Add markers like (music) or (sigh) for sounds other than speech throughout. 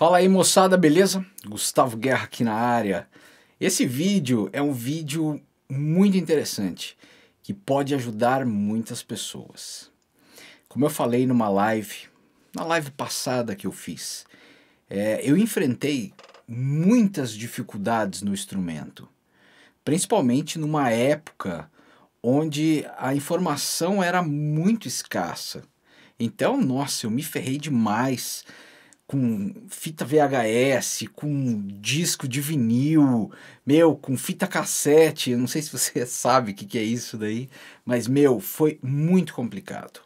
Fala aí moçada, beleza? Gustavo Guerra aqui na área. Esse vídeo é um vídeo muito interessante que pode ajudar muitas pessoas. Como eu falei numa live, na live passada que eu fiz, é, eu enfrentei muitas dificuldades no instrumento, principalmente numa época onde a informação era muito escassa. Então, nossa, eu me ferrei demais com fita VHS, com disco de vinil, meu, com fita cassete. Eu não sei se você (laughs) sabe o que, que é isso daí, mas meu, foi muito complicado.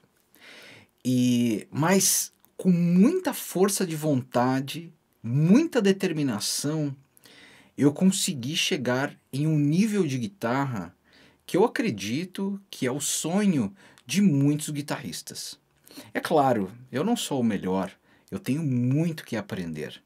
E mas com muita força de vontade, muita determinação, eu consegui chegar em um nível de guitarra que eu acredito que é o sonho de muitos guitarristas. É claro, eu não sou o melhor, eu tenho muito que aprender.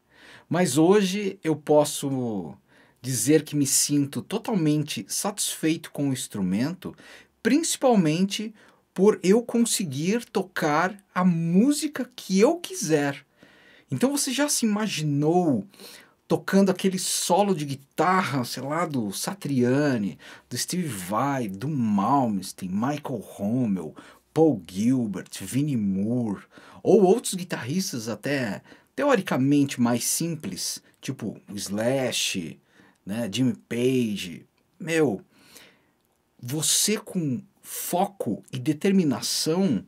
Mas hoje eu posso dizer que me sinto totalmente satisfeito com o instrumento, principalmente por eu conseguir tocar a música que eu quiser. Então você já se imaginou tocando aquele solo de guitarra, sei lá, do Satriani, do Steve Vai, do Malmsteen, Michael Rommel, Paul Gilbert, Vinnie Moore, ou outros guitarristas até teoricamente mais simples, tipo Slash, né, Jimmy Page. Meu, você com foco e determinação,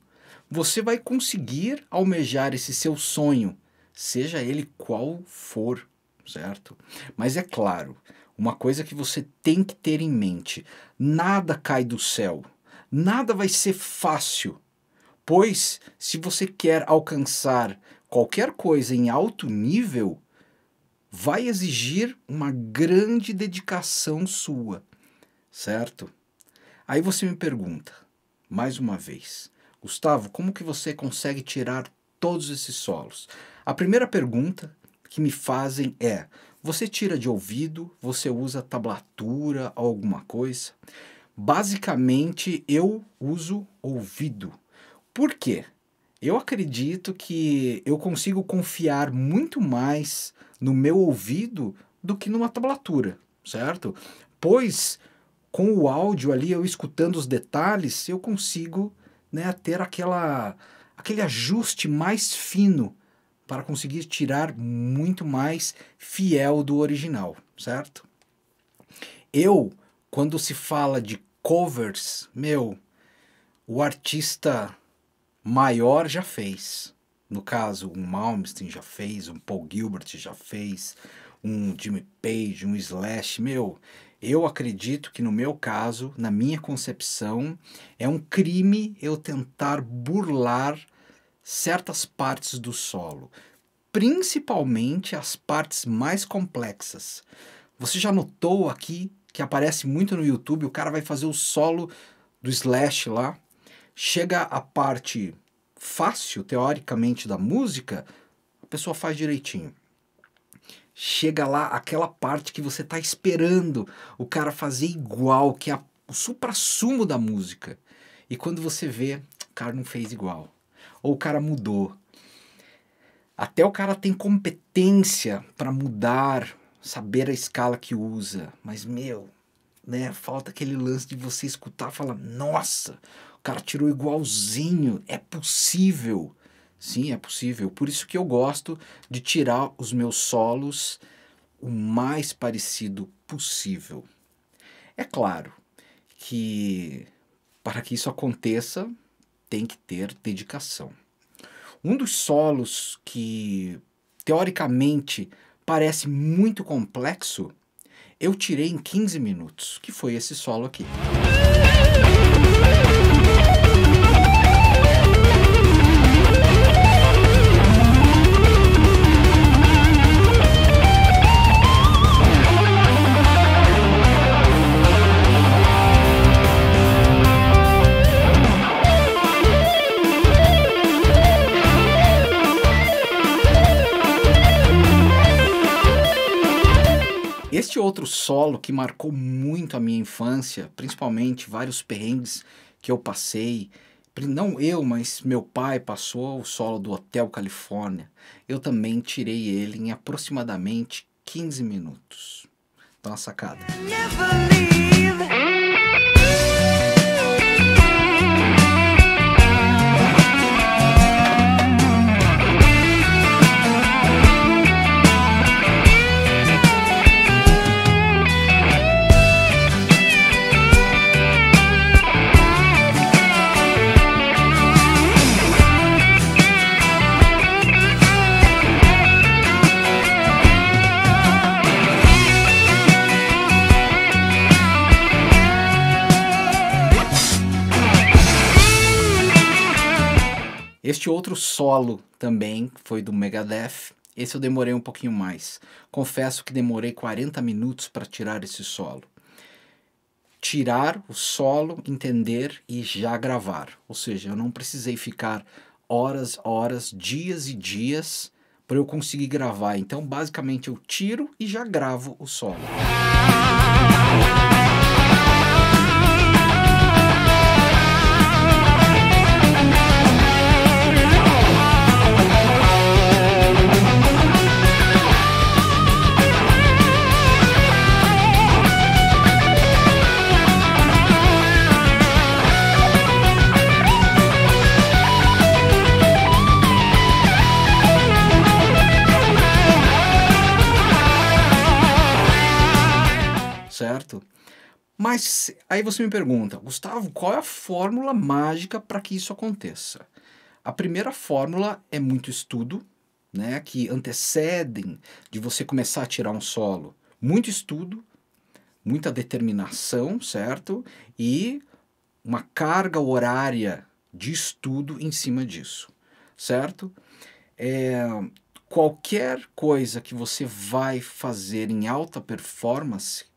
você vai conseguir almejar esse seu sonho, seja ele qual for, certo? Mas é claro, uma coisa que você tem que ter em mente: nada cai do céu, nada vai ser fácil Pois, se você quer alcançar qualquer coisa em alto nível, vai exigir uma grande dedicação sua, certo? Aí você me pergunta, mais uma vez, Gustavo, como que você consegue tirar todos esses solos? A primeira pergunta que me fazem é: você tira de ouvido, você usa tablatura alguma coisa? Basicamente, eu uso ouvido. Por quê? Eu acredito que eu consigo confiar muito mais no meu ouvido do que numa tablatura, certo? Pois com o áudio ali, eu escutando os detalhes, eu consigo né, ter aquela, aquele ajuste mais fino para conseguir tirar muito mais fiel do original, certo? Eu, quando se fala de covers, meu, o artista maior já fez. No caso, um Malmsteen já fez, um Paul Gilbert já fez, um Jimmy Page, um Slash, meu, eu acredito que no meu caso, na minha concepção, é um crime eu tentar burlar certas partes do solo, principalmente as partes mais complexas. Você já notou aqui que aparece muito no YouTube, o cara vai fazer o solo do Slash lá, Chega a parte fácil, teoricamente, da música, a pessoa faz direitinho. Chega lá aquela parte que você está esperando o cara fazer igual, que é o supra-sumo da música. E quando você vê, o cara não fez igual. Ou o cara mudou. Até o cara tem competência para mudar, saber a escala que usa. Mas, meu, né? Falta aquele lance de você escutar e falar: nossa, cara tirou igualzinho. É possível. Sim, é possível. Por isso que eu gosto de tirar os meus solos o mais parecido possível. É claro que para que isso aconteça, tem que ter dedicação. Um dos solos que teoricamente parece muito complexo, eu tirei em 15 minutos, que foi esse solo aqui. solo que marcou muito a minha infância, principalmente vários perrengues que eu passei. Não eu, mas meu pai passou o solo do Hotel Califórnia. Eu também tirei ele em aproximadamente 15 minutos. Dá uma sacada. Never Existe outro solo também, foi do Megadeth. Esse eu demorei um pouquinho mais. Confesso que demorei 40 minutos para tirar esse solo. Tirar o solo, entender e já gravar. Ou seja, eu não precisei ficar horas, horas, dias e dias para eu conseguir gravar. Então, basicamente, eu tiro e já gravo o solo. certo. Mas aí você me pergunta, Gustavo, qual é a fórmula mágica para que isso aconteça? A primeira fórmula é muito estudo, né, que antecedem de você começar a tirar um solo. Muito estudo, muita determinação, certo? E uma carga horária de estudo em cima disso, certo? É, qualquer coisa que você vai fazer em alta performance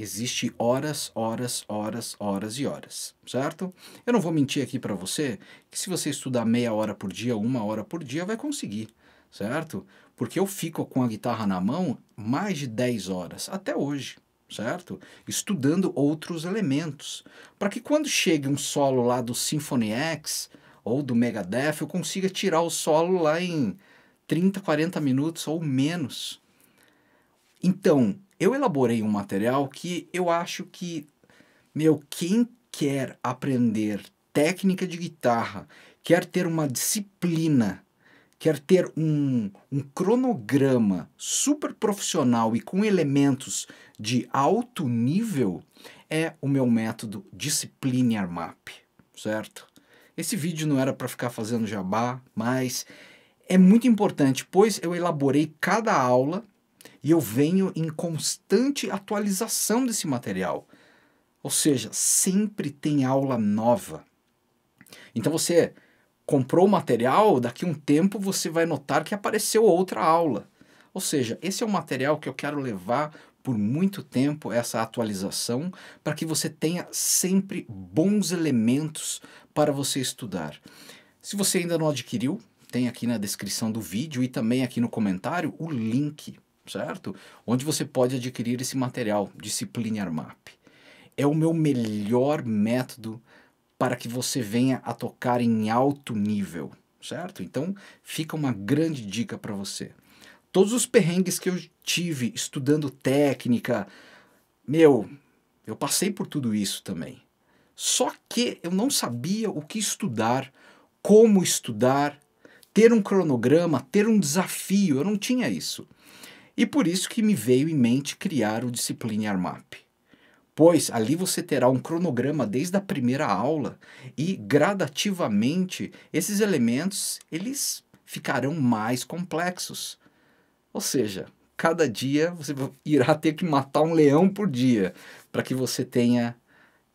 Existe horas, horas, horas, horas e horas, certo? Eu não vou mentir aqui para você que se você estudar meia hora por dia, uma hora por dia, vai conseguir, certo? Porque eu fico com a guitarra na mão mais de 10 horas, até hoje, certo? Estudando outros elementos, para que quando chegue um solo lá do Symphony X ou do Megadeth, eu consiga tirar o solo lá em 30, 40 minutos ou menos. Então, eu elaborei um material que eu acho que, meu, quem quer aprender técnica de guitarra, quer ter uma disciplina, quer ter um, um cronograma super profissional e com elementos de alto nível, é o meu método Discipline Armap, certo? Esse vídeo não era para ficar fazendo jabá, mas é muito importante, pois eu elaborei cada aula e eu venho em constante atualização desse material. Ou seja, sempre tem aula nova. Então você comprou o material, daqui a um tempo você vai notar que apareceu outra aula. Ou seja, esse é um material que eu quero levar por muito tempo essa atualização para que você tenha sempre bons elementos para você estudar. Se você ainda não adquiriu, tem aqui na descrição do vídeo e também aqui no comentário o link certo? Onde você pode adquirir esse material, Discipline Armap. É o meu melhor método para que você venha a tocar em alto nível, certo? Então, fica uma grande dica para você. Todos os perrengues que eu tive estudando técnica, meu, eu passei por tudo isso também. Só que eu não sabia o que estudar, como estudar, ter um cronograma, ter um desafio, eu não tinha isso. E por isso que me veio em mente criar o Discipline Armap. Pois ali você terá um cronograma desde a primeira aula e gradativamente esses elementos eles ficarão mais complexos. Ou seja, cada dia você irá ter que matar um leão por dia para que você tenha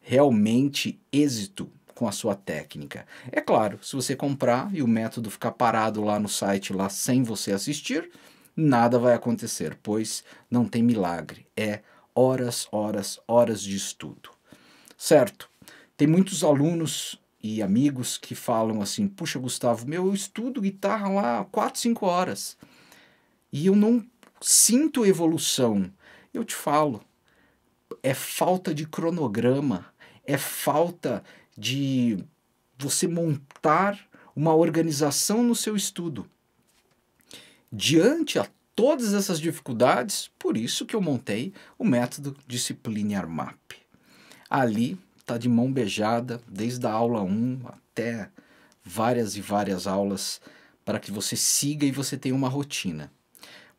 realmente êxito com a sua técnica. É claro, se você comprar e o método ficar parado lá no site lá sem você assistir, nada vai acontecer, pois não tem milagre. É horas, horas, horas de estudo. Certo? Tem muitos alunos e amigos que falam assim: Puxa, Gustavo, meu, eu estudo guitarra lá 4, 5 horas e eu não sinto evolução. Eu te falo, é falta de cronograma, é falta de você montar uma organização no seu estudo diante a todas essas dificuldades, por isso que eu montei o método Disciplinar MAP. Ali está de mão beijada, desde a aula 1 até várias e várias aulas, para que você siga e você tenha uma rotina.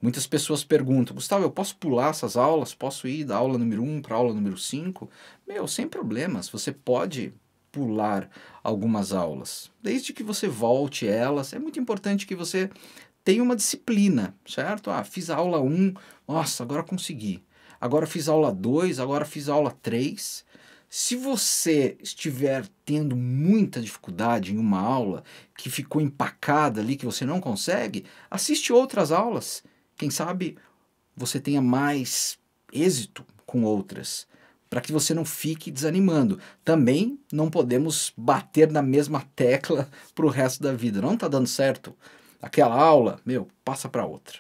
Muitas pessoas perguntam, Gustavo, eu posso pular essas aulas? Posso ir da aula número 1 para a aula número 5? Meu, sem problemas, você pode pular algumas aulas, desde que você volte elas. É muito importante que você tem uma disciplina, certo? Ah, fiz a aula 1, nossa, agora consegui. Agora fiz a aula 2, agora fiz a aula 3. Se você estiver tendo muita dificuldade em uma aula que ficou empacada ali, que você não consegue, assiste outras aulas. Quem sabe você tenha mais êxito com outras, para que você não fique desanimando. Também não podemos bater na mesma tecla (laughs) para o resto da vida. Não está dando certo aquela aula, meu, passa para outra.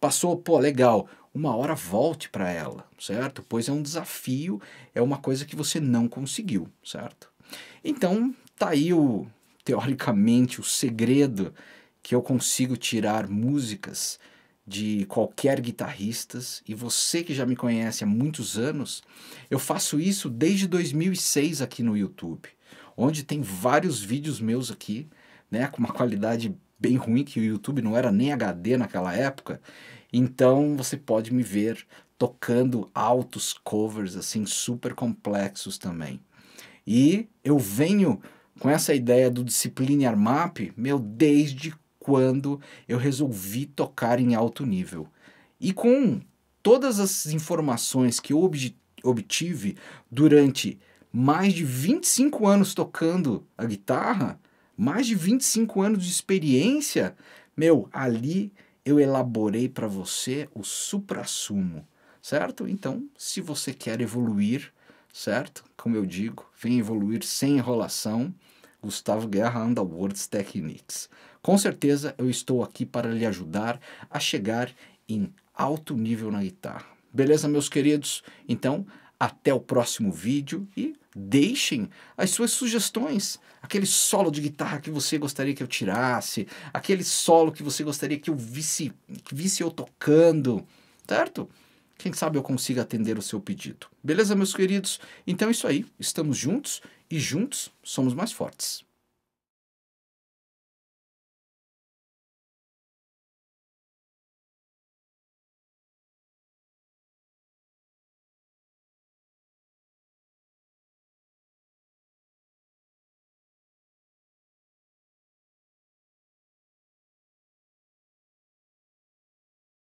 Passou, pô, legal, uma hora volte para ela, certo? Pois é um desafio, é uma coisa que você não conseguiu, certo? Então, tá aí o teoricamente o segredo que eu consigo tirar músicas de qualquer guitarristas e você que já me conhece há muitos anos, eu faço isso desde 2006 aqui no YouTube, onde tem vários vídeos meus aqui, né, com uma qualidade bem ruim, que o YouTube não era nem HD naquela época. Então você pode me ver tocando altos covers assim super complexos também. E eu venho com essa ideia do Disciplinar Map, meu, desde quando eu resolvi tocar em alto nível. E com todas as informações que eu obtive durante mais de 25 anos tocando a guitarra, mais de 25 anos de experiência, meu, ali eu elaborei para você o supra-sumo, certo? Então, se você quer evoluir, certo? Como eu digo, vem evoluir sem enrolação. Gustavo Guerra Underworlds Techniques. Com certeza eu estou aqui para lhe ajudar a chegar em alto nível na guitarra. Beleza, meus queridos? Então, até o próximo vídeo e Deixem as suas sugestões. Aquele solo de guitarra que você gostaria que eu tirasse, aquele solo que você gostaria que eu visse, que visse eu tocando, certo? Quem sabe eu consiga atender o seu pedido. Beleza, meus queridos? Então é isso aí. Estamos juntos e juntos somos mais fortes.